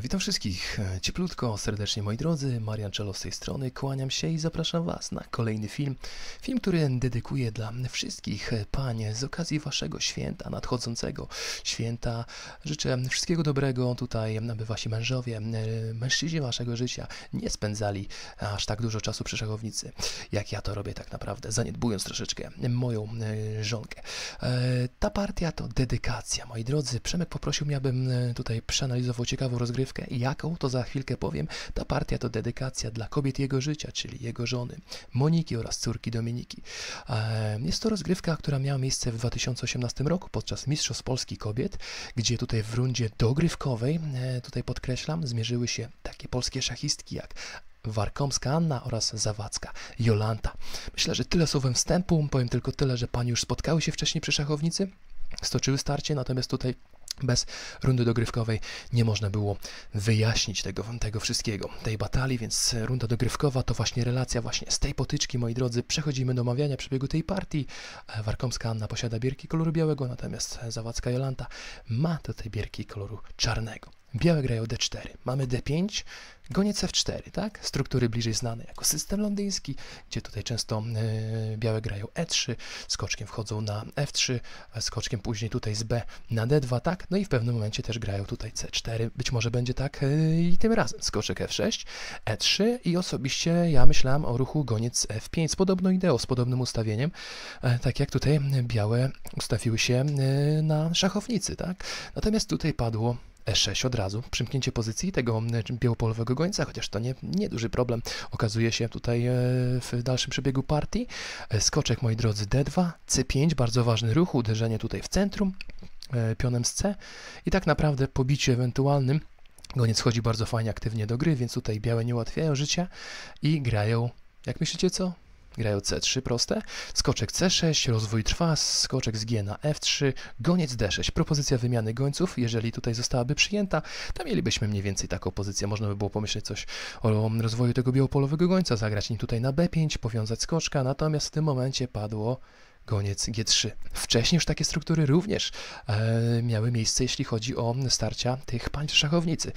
Witam wszystkich e, cieplutko, serdecznie moi drodzy, Marian Czelo z tej strony, kłaniam się i zapraszam Was na kolejny film. Film, który dedykuję dla wszystkich e, pań z okazji Waszego święta nadchodzącego. Święta życzę wszystkiego dobrego tutaj, aby Wasi mężowie, e, mężczyźni Waszego życia nie spędzali aż tak dużo czasu przy szachownicy, jak ja to robię tak naprawdę, zaniedbując troszeczkę moją żonkę. Ta partia to dedykacja, moi drodzy. Przemek poprosił mnie, abym tutaj przeanalizował ciekawą ciekawą rozgrywkę. Jaką, to za chwilkę powiem. Ta partia to dedykacja dla kobiet jego życia, czyli jego żony, Moniki oraz córki Dominiki. Jest to rozgrywka, która miała miejsce w 2018 roku podczas Mistrzostw Polski Kobiet, gdzie tutaj w rundzie dogrywkowej, e, tutaj podkreślam, zmierzyły się takie polskie szachistki jak Warkomska Anna oraz Zawadzka Jolanta. Myślę, że tyle słowem wstępu. Powiem tylko tyle, że pani już spotkały się wcześniej przy szachownicy stoczyły starcie, natomiast tutaj bez rundy dogrywkowej nie można było wyjaśnić tego, tego wszystkiego, tej batalii, więc runda dogrywkowa to właśnie relacja właśnie z tej potyczki, moi drodzy. Przechodzimy do omawiania przebiegu tej partii. Warkomska Anna posiada bierki koloru białego, natomiast Zawadzka Jolanta ma tutaj bierki koloru czarnego. Białe grają d4, mamy d5, goniec f4, tak? Struktury bliżej znane jako system londyński, gdzie tutaj często e, białe grają e3, skoczkiem wchodzą na f3, skoczkiem później tutaj z b na d2, tak? No i w pewnym momencie też grają tutaj c4, być może będzie tak e, i tym razem. Skoczek f6, e3 i osobiście ja myślałem o ruchu goniec f5 z podobną ideą, z podobnym ustawieniem, e, tak jak tutaj białe ustawiły się na szachownicy, tak? Natomiast tutaj padło E6 od razu, przymknięcie pozycji tego mm, e, białopolowego gońca, chociaż to nie, nie duży problem, okazuje się tutaj e, w dalszym przebiegu partii. E, skoczek, moi drodzy, D2, C5, bardzo ważny ruch, uderzenie tutaj w centrum, pionem z C i tak naprawdę pobicie ewentualnym Goniec chodzi bardzo fajnie aktywnie do gry, więc tutaj białe nie ułatwiają życia i grają, jak myślicie co? Grają C3 proste, skoczek C6, rozwój trwa, skoczek z G na F3, goniec D6. Propozycja wymiany gońców, jeżeli tutaj zostałaby przyjęta, tam mielibyśmy mniej więcej taką pozycję. Można by było pomyśleć coś o rozwoju tego białopolowego gońca, zagrać nim tutaj na B5, powiązać skoczka, natomiast w tym momencie padło goniec G3. Wcześniej już takie struktury również e, miały miejsce, jeśli chodzi o starcia tych państw szachownicy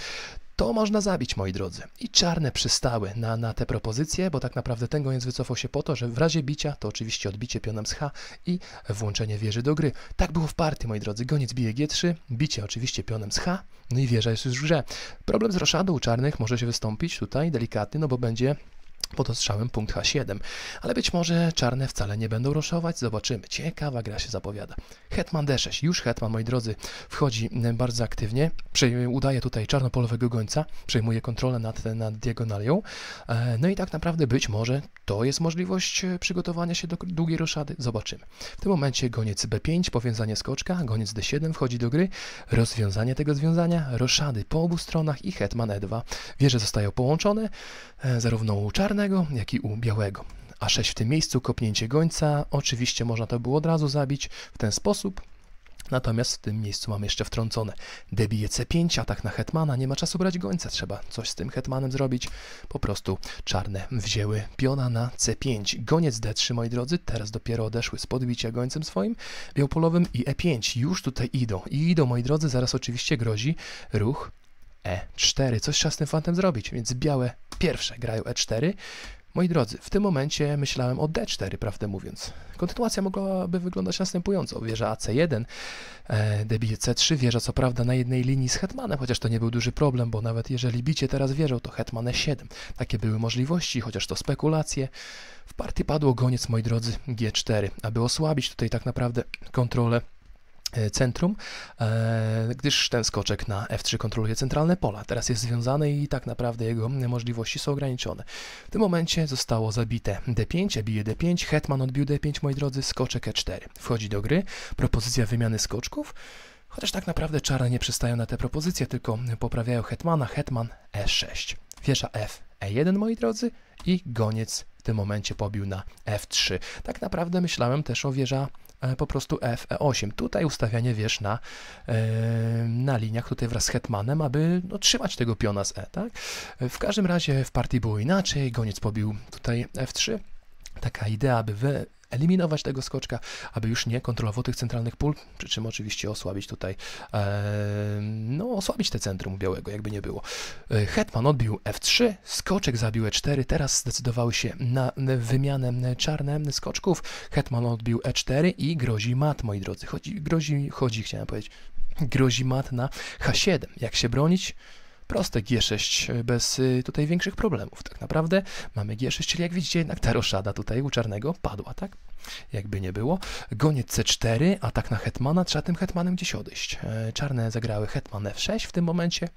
to można zabić, moi drodzy. I czarne przystały na, na te propozycje, bo tak naprawdę ten goniec wycofał się po to, że w razie bicia to oczywiście odbicie pionem z H i włączenie wieży do gry. Tak było w partii, moi drodzy. Goniec bije G3, bicie oczywiście pionem z H, no i wieża jest już w grze. Problem z roszadu u czarnych może się wystąpić tutaj delikatny, no bo będzie pod ostrzałem punkt H7. Ale być może czarne wcale nie będą ruszować, zobaczymy. Ciekawa gra się zapowiada. Hetman D6, już Hetman, moi drodzy, wchodzi e, bardzo aktywnie. Udaje tutaj czarnopolowego gońca, przejmuje kontrolę nad, e, nad diagonalią. E, no i tak naprawdę być może to jest możliwość przygotowania się do długiej roszady, zobaczymy. W tym momencie goniec B5, powiązanie skoczka, goniec D7 wchodzi do gry, rozwiązanie tego związania, roszady po obu stronach i Hetman E2. Wieże zostają połączone, zarówno u czarnych, czarnego, jak i u białego. A 6 w tym miejscu kopnięcie gońca, oczywiście można to było od razu zabić w ten sposób, Natomiast w tym miejscu mamy jeszcze wtrącone debije C5, atak na hetmana, nie ma czasu brać gońca, trzeba coś z tym hetmanem zrobić. Po prostu czarne wzięły piona na C5. Goniec D3, moi drodzy, teraz dopiero odeszły z podbicia gońcem swoim białopolowym i E5. Już tutaj idą. I idą, moi drodzy, zaraz oczywiście grozi ruch E4. Coś trzeba z tym fantem zrobić, więc białe pierwsze grają E4. Moi drodzy, w tym momencie myślałem o D4, prawdę mówiąc. Kontynuacja mogłaby wyglądać następująco. Wieża AC1, e, debil C3, wieża co prawda na jednej linii z hetmanem, chociaż to nie był duży problem, bo nawet jeżeli bicie teraz wieżą, to hetman E7. Takie były możliwości, chociaż to spekulacje. W partii padło goniec, moi drodzy, G4, aby osłabić tutaj tak naprawdę kontrolę E, centrum, e, gdyż ten skoczek na F3 kontroluje centralne pola. Teraz jest związany i tak naprawdę jego możliwości są ograniczone. W tym momencie zostało zabite D5, bije D5, hetman odbił D5, moi drodzy, skoczek E4. Wchodzi do gry, propozycja wymiany skoczków, chociaż tak naprawdę czarne nie przystają na te propozycje, tylko poprawiają hetmana, hetman E6. Wieża F, E1, moi drodzy, i goniec w tym momencie pobił na F3. Tak naprawdę myślałem też o wieża E, po prostu f 8 e Tutaj ustawianie wiesz, na, e, na liniach, tutaj wraz z hetmanem, aby no, trzymać tego piona z e. Tak? W każdym razie w partii było inaczej, goniec pobił tutaj f3 taka idea, aby wyeliminować tego skoczka, aby już nie kontrolował tych centralnych pól, przy czym oczywiście osłabić tutaj, e, no osłabić te centrum białego, jakby nie było. E, Hetman odbił F3, skoczek zabił E4, teraz zdecydowały się na wymianę czarne skoczków, Hetman odbił E4 i grozi mat, moi drodzy, chodzi, grozi, chodzi, chciałem powiedzieć, grozi mat na H7. Jak się bronić? proste G6 e, bez e, tutaj większych problemów. Tak naprawdę mamy G6, czyli jak widzicie jednak ta roszada tutaj u czarnego padła, tak? Jakby nie było. Goniec C4, atak na hetmana, trzeba tym hetmanem gdzieś odejść. E, czarne zagrały hetman F6 w tym momencie,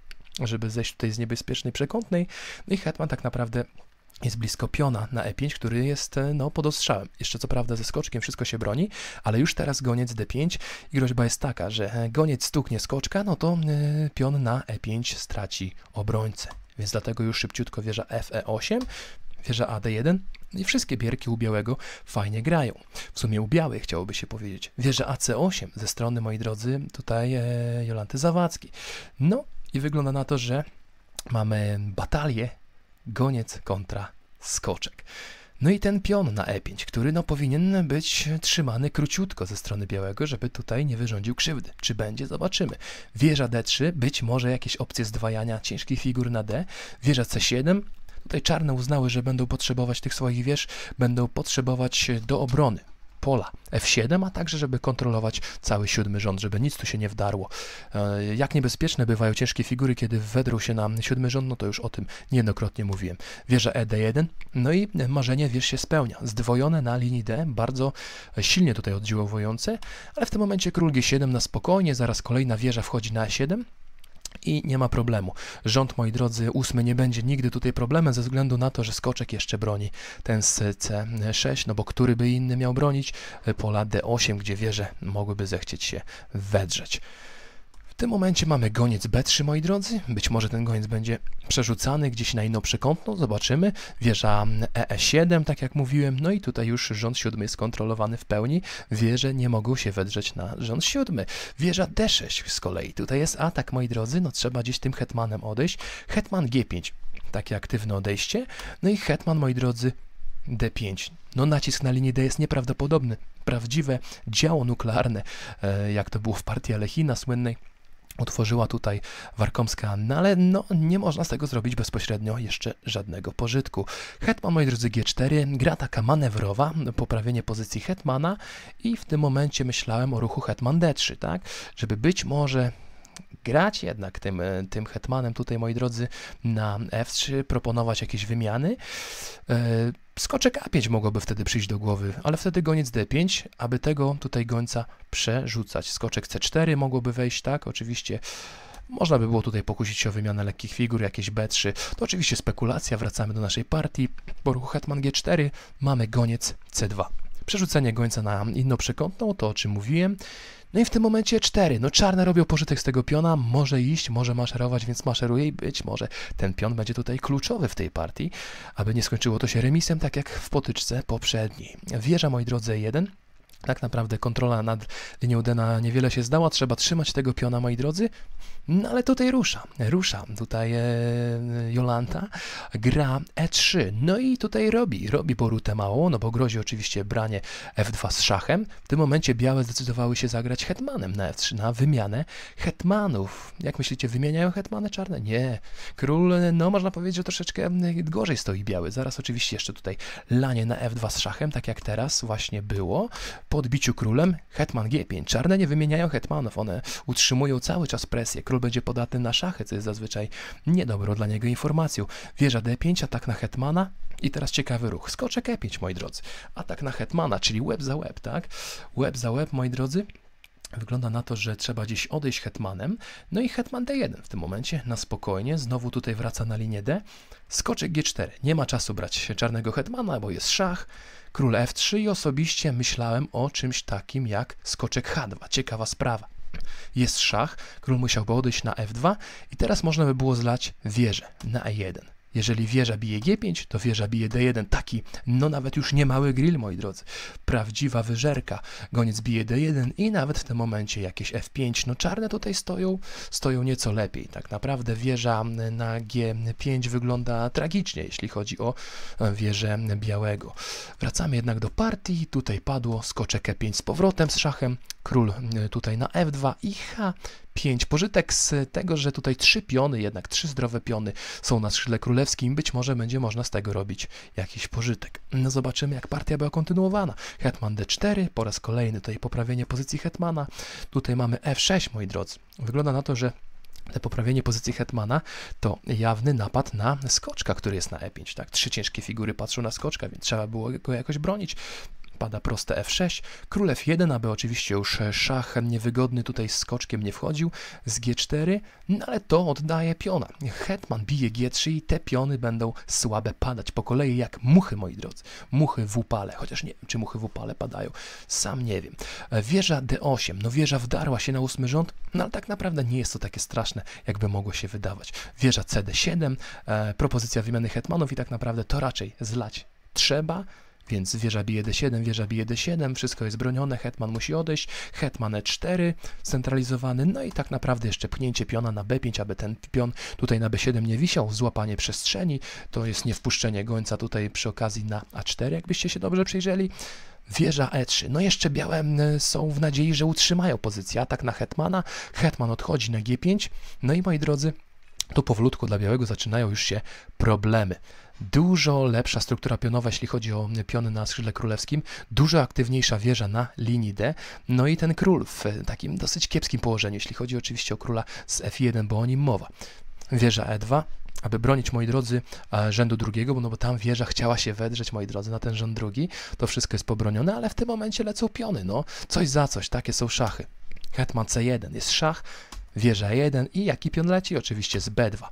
żeby zejść tutaj z niebezpiecznej przekątnej. No i hetman tak naprawdę jest blisko piona na e5, który jest e, no, pod ostrzałem. Jeszcze co prawda ze skoczkiem wszystko się broni, ale już teraz goniec d5 i groźba jest taka, że e, goniec stuknie skoczka, no to e, pion na e5 straci obrońcę. Więc dlatego już szybciutko wieża fe8, wieża ad1 i wszystkie bierki u białego fajnie grają. W sumie u białej chciałoby się powiedzieć. Wieża ac8 ze strony, moi drodzy, tutaj e, Jolanty Zawadzki. No i wygląda na to, że mamy batalię goniec kontra skoczek. No i ten pion na e5, który no powinien być trzymany króciutko ze strony białego, żeby tutaj nie wyrządził krzywdy. Czy będzie? Zobaczymy. Wieża d3, być może jakieś opcje zdwajania ciężkich figur na d. Wieża c7, Tutaj czarne uznały, że będą potrzebować tych swoich wież, będą potrzebować do obrony pola F7, a także żeby kontrolować cały siódmy rząd, żeby nic tu się nie wdarło. E, jak niebezpieczne bywają ciężkie figury, kiedy wedrą się na siódmy rząd, no to już o tym niejednokrotnie mówiłem. Wieża e ED1, no i marzenie wiesz się spełnia. Zdwojone na linii D, bardzo silnie tutaj oddziaływujące, ale w tym momencie król G7 na spokojnie, zaraz kolejna wieża wchodzi na A7, e i nie ma problemu. Rząd, moi drodzy, ósmy nie będzie nigdy tutaj problemem ze względu na to, że Skoczek jeszcze broni ten z C6, no bo który by inny miał bronić pola D8, gdzie wieże mogłyby zechcieć się wedrzeć tym momencie mamy goniec B3, moi drodzy. Być może ten goniec będzie przerzucany gdzieś na inną przekątną, zobaczymy. Wieża ee 7 e tak jak mówiłem, no i tutaj już rząd siódmy jest kontrolowany w pełni. Wieże nie mogą się wedrzeć na rząd siódmy. Wieża D6 z kolei, tutaj jest atak, moi drodzy, no trzeba gdzieś tym hetmanem odejść. Hetman G5, takie aktywne odejście. No i hetman, moi drodzy, D5. No nacisk na linii D jest nieprawdopodobny. Prawdziwe działo nuklearne, e, jak to było w partii Alechina słynnej utworzyła tutaj Warkomska Anna, ale no, nie można z tego zrobić bezpośrednio jeszcze żadnego pożytku. Hetman, moi drodzy, G4, gra taka manewrowa, poprawienie pozycji Hetmana i w tym momencie myślałem o ruchu Hetman D3, tak? Żeby być może grać jednak tym, tym hetmanem tutaj, moi drodzy, na F3, proponować jakieś wymiany. E, Skoczek A5 mogłoby wtedy przyjść do głowy, ale wtedy goniec D5, aby tego tutaj gońca przerzucać. Skoczek C4 mogłoby wejść, tak, oczywiście. Można by było tutaj pokusić się o wymianę lekkich figur, jakieś B3. To oczywiście spekulacja, wracamy do naszej partii. Po ruchu hetman G4 mamy goniec C2. Przerzucenie gońca na inną przekątną, to o czym mówiłem. No i w tym momencie 4. No czarne robią pożytek z tego piona, może iść, może maszerować, więc maszeruje i być może ten pion będzie tutaj kluczowy w tej partii, aby nie skończyło to się remisem, tak jak w potyczce poprzedniej. Wieża, moi drodzy, 1. Tak naprawdę kontrola nad linią Dena niewiele się zdała, trzeba trzymać tego piona, moi drodzy. No ale tutaj rusza, rusza. Tutaj e, Jolanta gra E3. No i tutaj robi, robi Borutę mało, no bo grozi oczywiście branie F2 z szachem. W tym momencie białe zdecydowały się zagrać hetmanem na F3, e na wymianę hetmanów. Jak myślicie, wymieniają hetmany czarne? Nie. Król, no można powiedzieć, że troszeczkę gorzej stoi biały. Zaraz oczywiście jeszcze tutaj lanie na F2 z szachem, tak jak teraz właśnie było. Po odbiciu królem hetman G5. Czarne nie wymieniają hetmanów, one utrzymują cały czas presję. Król będzie podatny na szachy, co jest zazwyczaj niedobrą dla niego informacją. Wieża D5, atak na hetmana i teraz ciekawy ruch. Skoczek E5, moi drodzy. Atak na hetmana, czyli łeb za łeb, tak? Łeb za łeb, moi drodzy. Wygląda na to, że trzeba gdzieś odejść hetmanem. No i hetman D1 w tym momencie, na spokojnie. Znowu tutaj wraca na linię D. Skoczek G4. Nie ma czasu brać czarnego hetmana, bo jest szach. Król F3 i osobiście myślałem o czymś takim jak skoczek H2. Ciekawa sprawa jest szach, król musiałby odejść na f2 i teraz można by było zlać wieżę na e1. Jeżeli wieża bije G5, to wieża bije D1. Taki, no nawet już nie mały grill, moi drodzy. Prawdziwa wyżerka. Goniec bije D1 i nawet w tym momencie jakieś F5. No czarne tutaj stoją, stoją nieco lepiej. Tak naprawdę wieża na G5 wygląda tragicznie, jeśli chodzi o e, wieżę białego. Wracamy jednak do partii. Tutaj padło skoczek E5 z powrotem z szachem. Król e, tutaj na F2 i H5. 5. Pożytek z tego, że tutaj trzy piony, jednak trzy zdrowe piony są na skrzydle królewskim, być może będzie można z tego robić jakiś pożytek. No zobaczymy, jak partia była kontynuowana. Hetman d4, po raz kolejny tutaj poprawienie pozycji hetmana. Tutaj mamy f6, moi drodzy. Wygląda na to, że te poprawienie pozycji hetmana to jawny napad na skoczka, który jest na e5. Tak? Trzy ciężkie figury patrzą na skoczka, więc trzeba było go jakoś bronić pada proste f6, król f1, aby oczywiście już e, szach niewygodny tutaj z skoczkiem nie wchodził, z g4, no ale to oddaje piona. Hetman bije g3 i te piony będą słabe padać po kolei jak muchy, moi drodzy. Muchy w upale, chociaż nie wiem, czy muchy w upale padają, sam nie wiem. E, wieża d8, no wieża wdarła się na ósmy rząd, no ale tak naprawdę nie jest to takie straszne, jakby mogło się wydawać. Wieża cd7, e, propozycja wymiany hetmanów i tak naprawdę to raczej zlać trzeba, więc wieża bije d7, wieża bije d7, wszystko jest bronione, hetman musi odejść, hetman e4, centralizowany, no i tak naprawdę jeszcze pchnięcie piona na b5, aby ten pion tutaj na b7 nie wisiał, złapanie przestrzeni, to jest niewpuszczenie gońca tutaj przy okazji na a4, jakbyście się dobrze przyjrzeli. Wieża E3. No jeszcze białe są w nadziei, że utrzymają pozycję. Atak na Hetmana. Hetman odchodzi na G5. No i moi drodzy, tu powolutku dla białego zaczynają już się problemy. Dużo lepsza struktura pionowa, jeśli chodzi o piony na skrzydle królewskim, dużo aktywniejsza wieża na linii D, no i ten król w takim dosyć kiepskim położeniu, jeśli chodzi oczywiście o króla z F1, bo o nim mowa. Wieża E2, aby bronić, moi drodzy, e, rzędu drugiego, bo, no bo tam wieża chciała się wedrzeć, moi drodzy, na ten rząd drugi. To wszystko jest pobronione, ale w tym momencie lecą piony, no. Coś za coś, takie są szachy. Hetman C1 jest szach, wieża 1 i jaki pion leci? Oczywiście z B2.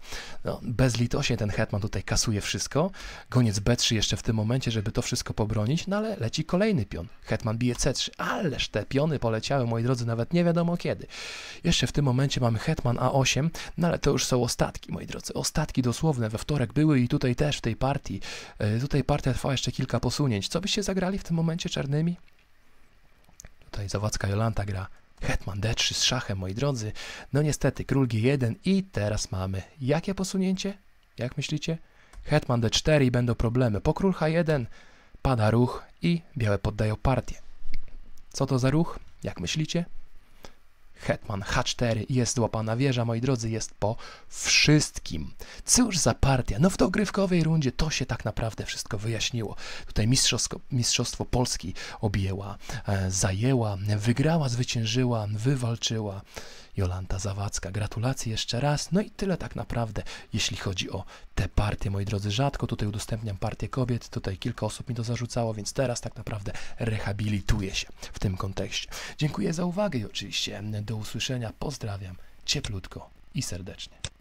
No, bezlitośnie ten hetman tutaj kasuje wszystko. Goniec B3 jeszcze w tym momencie, żeby to wszystko pobronić, no ale leci kolejny pion. Hetman bije C3. Ależ te piony poleciały, moi drodzy, nawet nie wiadomo kiedy. Jeszcze w tym momencie mamy hetman A8, no ale to już są ostatki, moi drodzy. Ostatki dosłowne we wtorek były i tutaj też w tej partii. E, tutaj partia trwa jeszcze kilka posunięć. Co byście zagrali w tym momencie czarnymi? Tutaj Zawadzka Jolanta gra Hetman d3 z szachem, moi drodzy. No niestety, król g1 i teraz mamy jakie posunięcie? Jak myślicie? Hetman d4 i będą problemy. Po król h1 pada ruch i białe poddają partię. Co to za ruch? Jak myślicie? Hetman H4 jest łapana wieża, moi drodzy, jest po wszystkim. Cóż za partia. No w dogrywkowej rundzie to się tak naprawdę wszystko wyjaśniło. Tutaj mistrzostwo, mistrzostwo Polski objęła, e, zajęła, wygrała, zwyciężyła, wywalczyła. Jolanta Zawadzka. Gratulacje jeszcze raz. No i tyle tak naprawdę, jeśli chodzi o te partie, moi drodzy. Rzadko tutaj udostępniam partie kobiet, tutaj kilka osób mi to zarzucało, więc teraz tak naprawdę rehabilituję się w tym kontekście. Dziękuję za uwagę i oczywiście do usłyszenia. Pozdrawiam cieplutko i serdecznie.